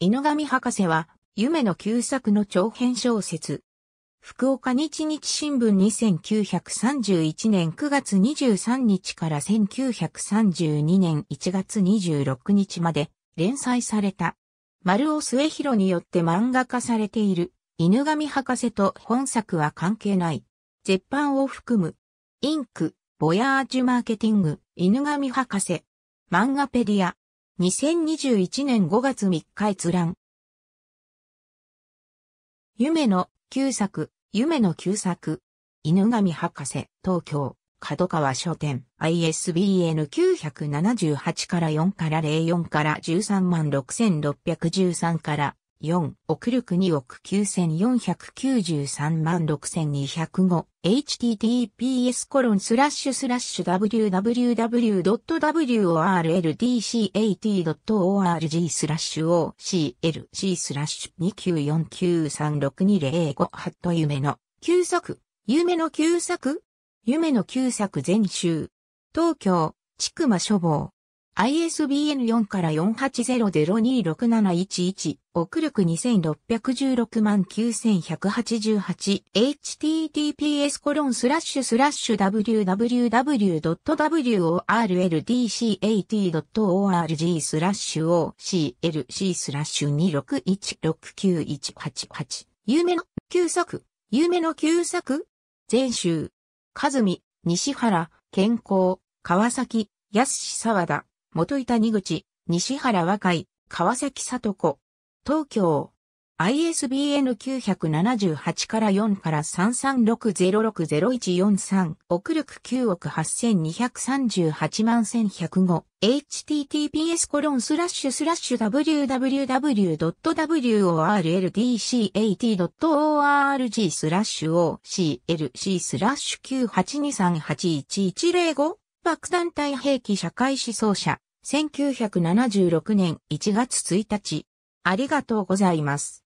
犬神博士は、夢の旧作の長編小説。福岡日日新聞2931年9月23日から1932年1月26日まで連載された。丸尾末広によって漫画化されている犬神博士と本作は関係ない。絶版を含む。インク、ボヤージュマーケティング、犬神博士。漫画ペディア。2021年5月3日閲覧。夢の旧作、夢の旧作。犬神博士、東京、角川書店、ISBN 978から4から04から13 6613から4億力2億9493万 6205https コロンスラッシュスラッシュ www.worldcat.org スラッシュ oclc スラッシュ2949362005ハット夢の旧作夢の旧作夢の旧作全集東京、千曲処方。ISBN4 から480-026711、奥力2616万 9188https コロンスラッシュスラッシュ www.worldcat.org スラッシュ OCLC スラッシュ2 6 1 6 9 1 8 8有夢の旧作夢の旧作全集和美西原健康川崎安沢田元板二口、西原若井、川崎里子。東京。ISBN 978から4から336060143奥力9億8238万1105 https コロンスラッシュスラッシュ www.worldcat.org スラッシュ OCLC スラッシュ98238110 5爆弾体兵器社会思想者1976年1月1日。ありがとうございます。